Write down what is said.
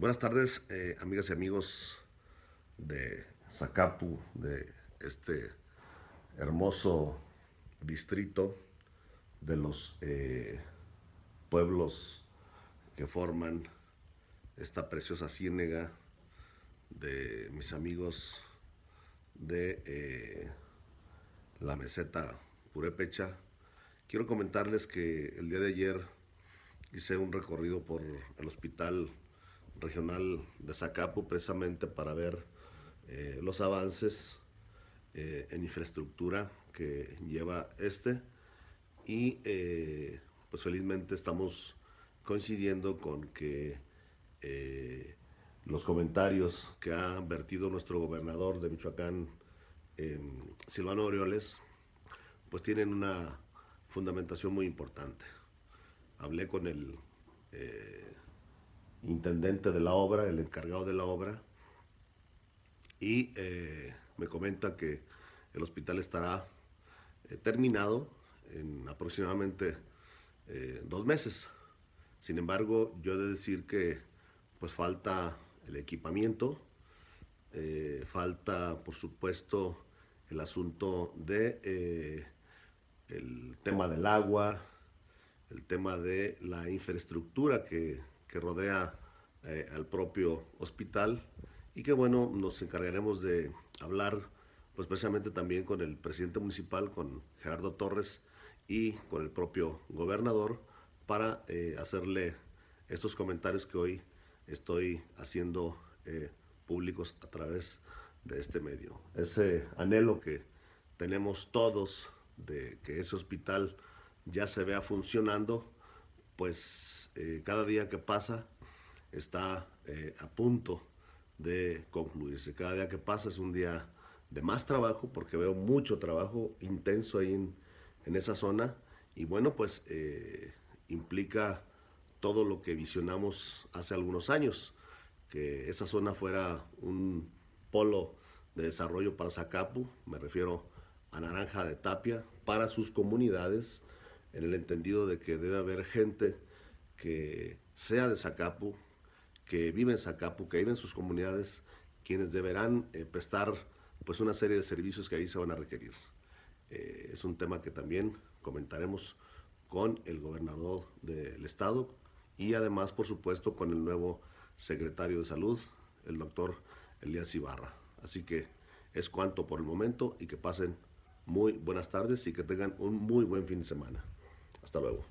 Buenas tardes, eh, amigas y amigos de Zacapu, de este hermoso distrito de los eh, pueblos que forman esta preciosa ciénega de mis amigos de eh, la meseta Purépecha. Quiero comentarles que el día de ayer hice un recorrido por el hospital regional de Zacapu precisamente para ver eh, los avances eh, en infraestructura que lleva este y eh, pues felizmente estamos coincidiendo con que los comentarios que ha vertido nuestro gobernador de Michoacán, Silvano Orioles, pues tienen una fundamentación muy importante. Hablé con el intendente de la obra, el encargado de la obra, y eh, me comenta que el hospital estará eh, terminado en aproximadamente eh, dos meses. Sin embargo, yo he de decir que pues falta el equipamiento, falta por supuesto el asunto de el tema del agua, el tema de la infraestructura que que rodea eh, al propio hospital y que bueno, nos encargaremos de hablar pues precisamente también con el presidente municipal, con Gerardo Torres y con el propio gobernador para eh, hacerle estos comentarios que hoy estoy haciendo eh, públicos a través de este medio. Ese anhelo que tenemos todos de que ese hospital ya se vea funcionando, pues eh, cada día que pasa está eh, a punto de concluirse. Cada día que pasa es un día de más trabajo porque veo mucho trabajo intenso ahí en, esa zona y bueno, pues eh, implica todo lo que visionamos hace algunos años, que esa zona fuera un polo de desarrollo para Zacapu, me refiero a Naranja de Tapia, para sus comunidades, en el entendido de que debe haber gente que sea de Zacapu, que vive en Zacapu, que vive en sus comunidades, quienes deberán eh, prestar pues una serie de servicios que ahí se van a requerir. Eh, es un tema que también comentaremos con el gobernador del estado y además, por supuesto, con el nuevo secretario de salud, el doctor Elías Ibarra. Así que es cuanto por el momento y que pasen muy buenas tardes y que tengan un muy buen fin de semana. Hasta luego.